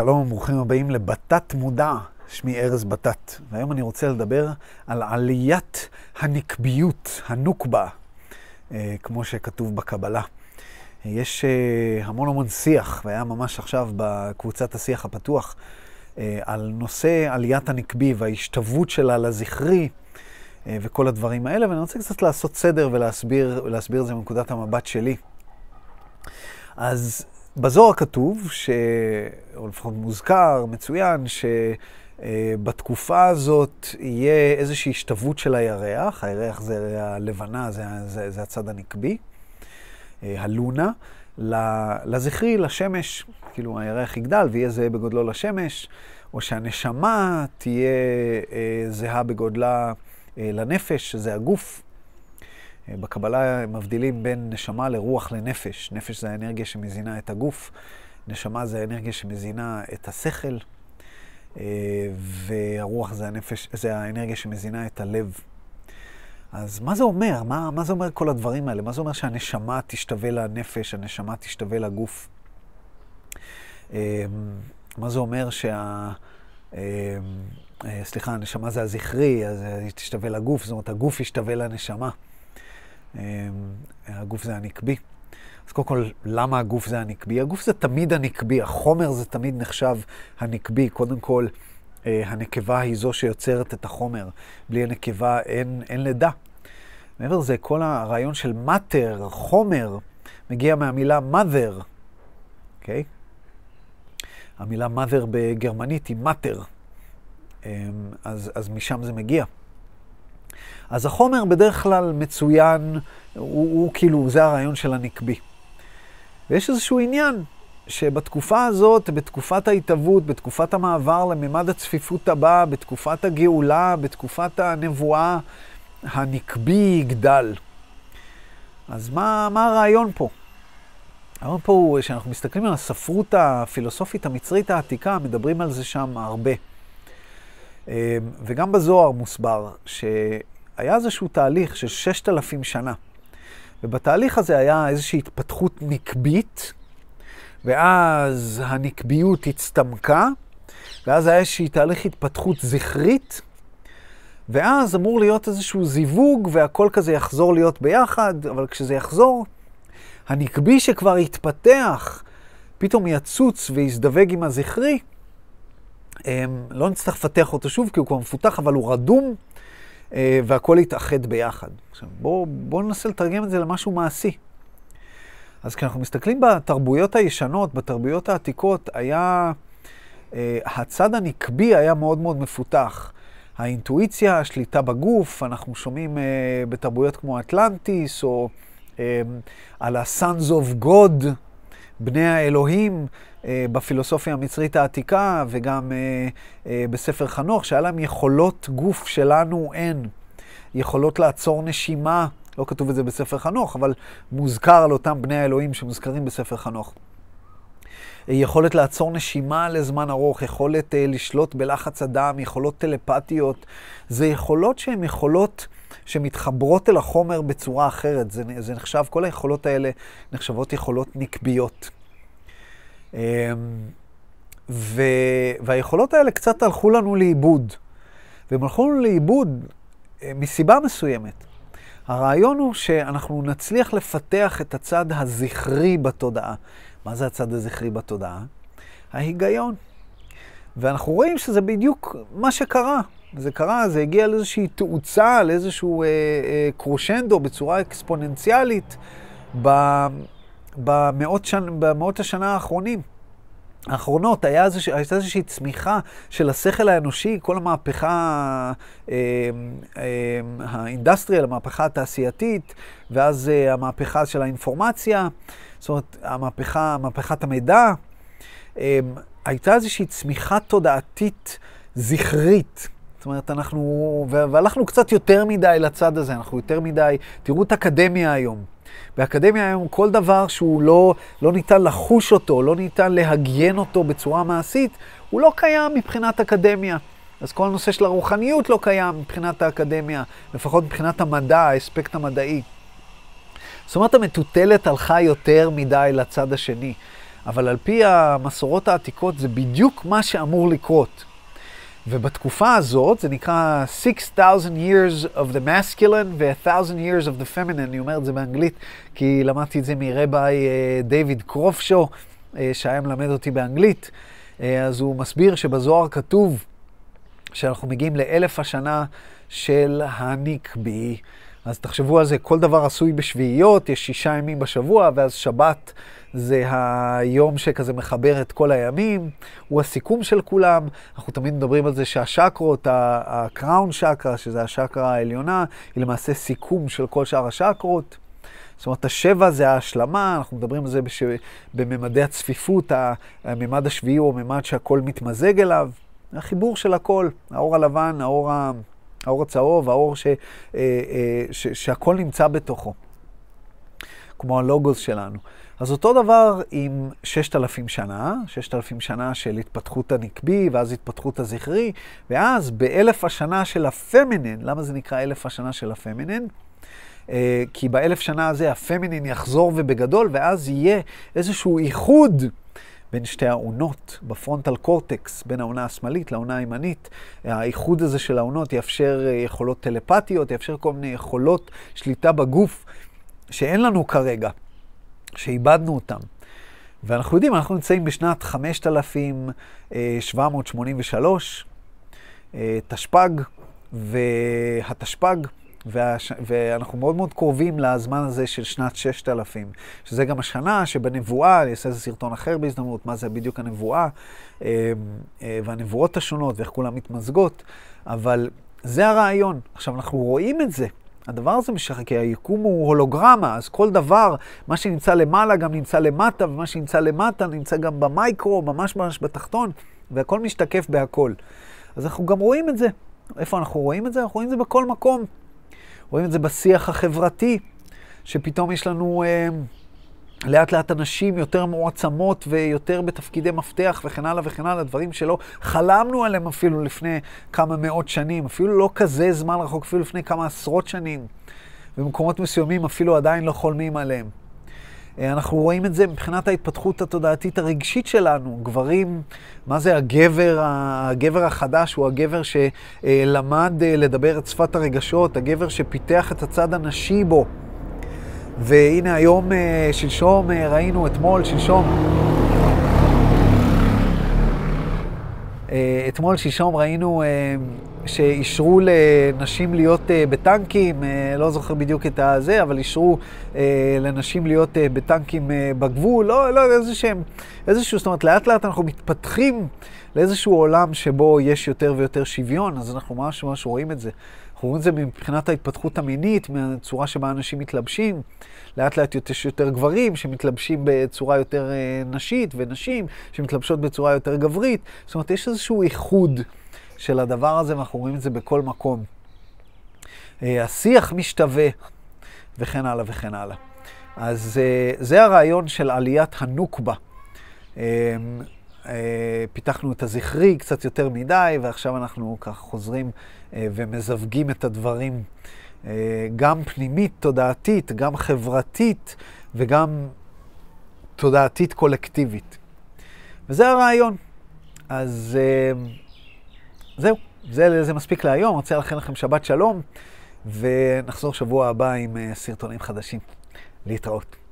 שלום וברוכים הבאים לבתת מודע, שמי ארז בתת. והיום אני רוצה לדבר על עליית הנקביות, הנוקבה, אה, כמו שכתוב בקבלה. יש אה, המון המון שיח, והיה ממש עכשיו בקבוצת השיח הפתוח, אה, על נושא עליית הנקבי וההשתוות שלה לזכרי. וכל הדברים האלה, ואני רוצה קצת לעשות סדר ולהסביר, ולהסביר את זה מנקודת המבט שלי. אז בזוהר כתוב, ש... או לפחות מוזכר, מצוין, שבתקופה הזאת יהיה איזושהי השתוות של הירח, הירח זה הלבנה, זה, זה, זה הצד הנקבי, אה, הלונה, לזכרי, לשמש, כאילו הירח יגדל ויהיה זהה בגודלו לשמש, או שהנשמה תהיה אה, זהה בגודלה אה, לנפש, שזה הגוף. בקבלה מבדילים בין נשמה לרוח לנפש. נפש זה האנרגיה שמזינה את הגוף, נשמה זה האנרגיה שמזינה את השכל, אה, והרוח זה, הנפש, זה האנרגיה שמזינה את הלב. אז מה זה אומר? מה, מה זה אומר כל הדברים האלה? מה זה אומר שהנשמה תשתווה לנפש, הנשמה תשתווה לגוף? אה, מה זה אומר שה... אה, סליחה, הנשמה זה הזכרי, אז היא תשתווה לגוף, זאת אומרת, הגוף ישתווה לנשמה. אמ, הגוף זה הנקבי. אז קודם כל, למה הגוף זה הנקבי? הגוף זה תמיד הנקבי, החומר זה תמיד נחשב הנקבי. קודם כל, אה, הנקבה היא זו שיוצרת את החומר. בלי הנקבה אין, אין לידה. מעבר לזה, כל הרעיון של מאטר, חומר, מגיע מהמילה mother, אוקיי? Okay? המילה mother בגרמנית היא מאטר, אמ, אז, אז משם זה מגיע. אז החומר בדרך כלל מצוין, הוא, הוא כאילו, זה הרעיון של הנקבי. ויש איזשהו עניין שבתקופה הזאת, בתקופת ההתהוות, בתקופת המעבר לממד הצפיפות הבא, בתקופת הגאולה, בתקופת הנבואה, הנקבי יגדל. אז מה, מה הרעיון פה? הרעיון פה הוא שאנחנו מסתכלים על הספרות הפילוסופית המצרית העתיקה, מדברים על זה שם הרבה. אה, וגם בזוהר מוסבר היה איזשהו תהליך של ששת אלפים שנה. ובתהליך הזה היה איזושהי התפתחות נקבית, ואז הנקביות הצטמקה, ואז היה איזושהי תהליך התפתחות זכרית, ואז אמור להיות איזשהו זיווג, והכל כזה יחזור להיות ביחד, אבל כשזה יחזור, הנקבי שכבר התפתח, פתאום יצוץ ויזדווג עם הזכרי, אמ, לא נצטרך לפתח אותו שוב, כי הוא כבר מפותח, אבל הוא רדום. אה, והכל יתאחד ביחד. עכשיו, בואו בוא ננסה לתרגם את זה למשהו מעשי. אז כשאנחנו מסתכלים בתרבויות הישנות, בתרבויות העתיקות, היה... אה, הצד הנקבי היה מאוד מאוד מפותח. האינטואיציה, השליטה בגוף, אנחנו שומעים אה, בתרבויות כמו אטלנטיס, או אה, על ה-Sons of God, בני האלוהים אה, בפילוסופיה המצרית העתיקה וגם אה, אה, בספר חנוך, שהיה להם יכולות גוף שלנו אין, יכולות לעצור נשימה, לא כתוב את זה בספר חנוך, אבל מוזכר על אותם בני האלוהים שמוזכרים בספר חנוך. אה, יכולת לעצור נשימה לזמן ארוך, יכולת אה, לשלוט בלחץ הדם, יכולות טלפתיות, זה יכולות שהן יכולות... שמתחברות אל החומר בצורה אחרת. זה, זה נחשב, כל היכולות האלה נחשבות יכולות נקביות. אמ, ו, והיכולות האלה קצת הלכו לנו לאיבוד. והם הלכו לנו לאיבוד אה, מסיבה מסוימת. הרעיון הוא שאנחנו נצליח לפתח את הצד הזכרי בתודעה. מה זה הצד הזכרי בתודעה? ההיגיון. ואנחנו רואים שזה בדיוק מה שקרה. זה קרה, זה הגיע לאיזושהי תאוצה, לאיזשהו אה, אה, קרושנדו בצורה אקספוננציאלית במאות, שנ, במאות השנה האחרונים. האחרונות, היה איזוש, הייתה איזושהי צמיחה של השכל האנושי, כל המהפכה אה, אה, האינדסטריאל, המהפכה התעשייתית, ואז אה, המהפכה של האינפורמציה, זאת אומרת, המהפכה, מהפכת המידע. אה, הייתה איזושהי צמיחה תודעתית זכרית. זאת אומרת, אנחנו, והלכנו קצת יותר מדי לצד הזה, אנחנו יותר מדי, תראו את האקדמיה היום. באקדמיה היום כל דבר שהוא לא, לא ניתן לחוש אותו, לא ניתן להגיין אותו בצורה מעשית, הוא לא קיים מבחינת אקדמיה. אז כל הנושא של הרוחניות לא קיים מבחינת האקדמיה, לפחות מבחינת המדע, האספקט המדעי. זאת אומרת, המטוטלת הלכה יותר מדי לצד השני. אבל על פי המסורות העתיקות זה בדיוק מה שאמור לקרות. ובתקופה הזאת זה נקרא 6,000 years of the masculine ו-1,000 years of the feminine, אני אומר את זה באנגלית, כי למדתי את זה מרבי אה, דיוויד קרופשו, אה, שהיה מלמד אותי באנגלית. אה, אז הוא מסביר שבזוהר כתוב שאנחנו מגיעים לאלף השנה של הנקבי. אז תחשבו על זה, כל דבר עשוי בשביעיות, יש שישה ימים בשבוע, ואז שבת זה היום שכזה מחבר את כל הימים, הוא הסיכום של כולם. אנחנו תמיד מדברים על זה שהשקרות, הקראון שקרה, שזה השקרה העליונה, היא למעשה סיכום של כל שאר השקרות. זאת אומרת, השבע זה ההשלמה, אנחנו מדברים על זה בש... בממדי הצפיפות, הממד השביעי הוא הממד שהכל מתמזג אליו. החיבור של הכל, האור הלבן, האור ה... האור הצהוב, האור ש, ש, אה, אה, ש, שהכל נמצא בתוכו, כמו הלוגוס שלנו. אז אותו דבר עם ששת אלפים שנה, ששת אלפים שנה של התפתחות הנקבי, ואז התפתחות הזכרי, ואז באלף השנה של הפמינן, למה זה נקרא אלף השנה של הפמינן? אה, כי באלף שנה הזה הפמינין יחזור ובגדול, ואז יהיה איזשהו איחוד בין שתי העונות, בפרונטל קורטקס, בין העונה השמאלית לעונה הימנית. האיחוד הזה של העונות יאפשר אה, יכולות טלפתיות, יאפשר כל מיני יכולות שליטה בגוף שאין לנו כרגע, שאיבדנו אותן. ואנחנו יודעים, אנחנו נמצאים בשנת 5783, אה, אה, תשפ"ג, והתשפ"ג והש... ואנחנו מאוד מאוד קרובים לזמן הזה של שנת 6000, שזה גם השנה שבנבואה, אני אעשה איזה סרטון אחר בהזדמנות, מה זה בדיוק הנבואה, אמ, אה, והנבואות השונות ואיך כולן מתמזגות, אבל זה הרעיון. עכשיו, אנחנו רואים את זה. הדבר הזה משחק, כי היקום הוא הולוגרמה, אז כל דבר, מה שנמצא למעלה גם נמצא למטה, ומה שנמצא למטה נמצא גם במייקרו, ממש ממש בתחתון, והכל משתקף בהכל. אז אנחנו גם רואים את זה. איפה אנחנו רואים את זה? אנחנו רואים את זה בכל מקום. רואים את זה בשיח החברתי, שפתאום יש לנו אה, לאט לאט אנשים יותר מועצמות ויותר בתפקידי מפתח וכן הלאה וכן הלאה, דברים שלא חלמנו עליהם אפילו לפני כמה מאות שנים, אפילו לא כזה זמן רחוק, אפילו לפני כמה עשרות שנים. במקומות מסוימים אפילו עדיין לא חולמים עליהם. אה, אנחנו רואים את זה מבחינת ההתפתחות התודעתית הרגשית שלנו. גברים, מה זה הגבר, הגבר החדש הוא הגבר שלמד אה, לדבר את שפת הרגשות, הגבר שפיתח את הצד הנשי בו. והנה היום, אה, שלשום, ראינו אתמול, שלשום, אתמול, שלשום, ראינו אה, שאישרו לנשים להיות אה, בטנקים, אה, לא זוכר בדיוק את הזה, אבל אישרו אה, לנשים להיות אה, בטנקים אה, בגבול, לא, לא, איזה שהם, איזשהו, זאת אומרת, לאט לאט אנחנו מתפתחים לאיזשהו עולם שבו יש יותר ויותר שוויון, אז אנחנו ממש ממש רואים את זה. אנחנו רואים את זה מבחינת ההתפתחות המינית, מהצורה שבה אנשים מתלבשים. לאט לאט יש יותר גברים שמתלבשים בצורה יותר אה, נשית, ונשים שמתלבשות בצורה יותר גברית. זאת אומרת, יש איזשהו איחוד של הדבר הזה, ואנחנו רואים את זה בכל מקום. אה, השיח משתווה, וכן הלאה וכן הלאה. אז אה, זה הרעיון של עליית הנוקבה. אמ, אה, פיתחנו את הזכרי קצת יותר מדי, ועכשיו אנחנו ככה חוזרים אה, ומזווגים את הדברים אה, גם פנימית, תודעתית, גם חברתית וגם תודעתית קולקטיבית. וזה הרעיון. אז זהו, זה, זה מספיק להיום. רוצה לאחל לכם שבת שלום, ונחזור שבוע הבא עם סרטונים חדשים. להתראות.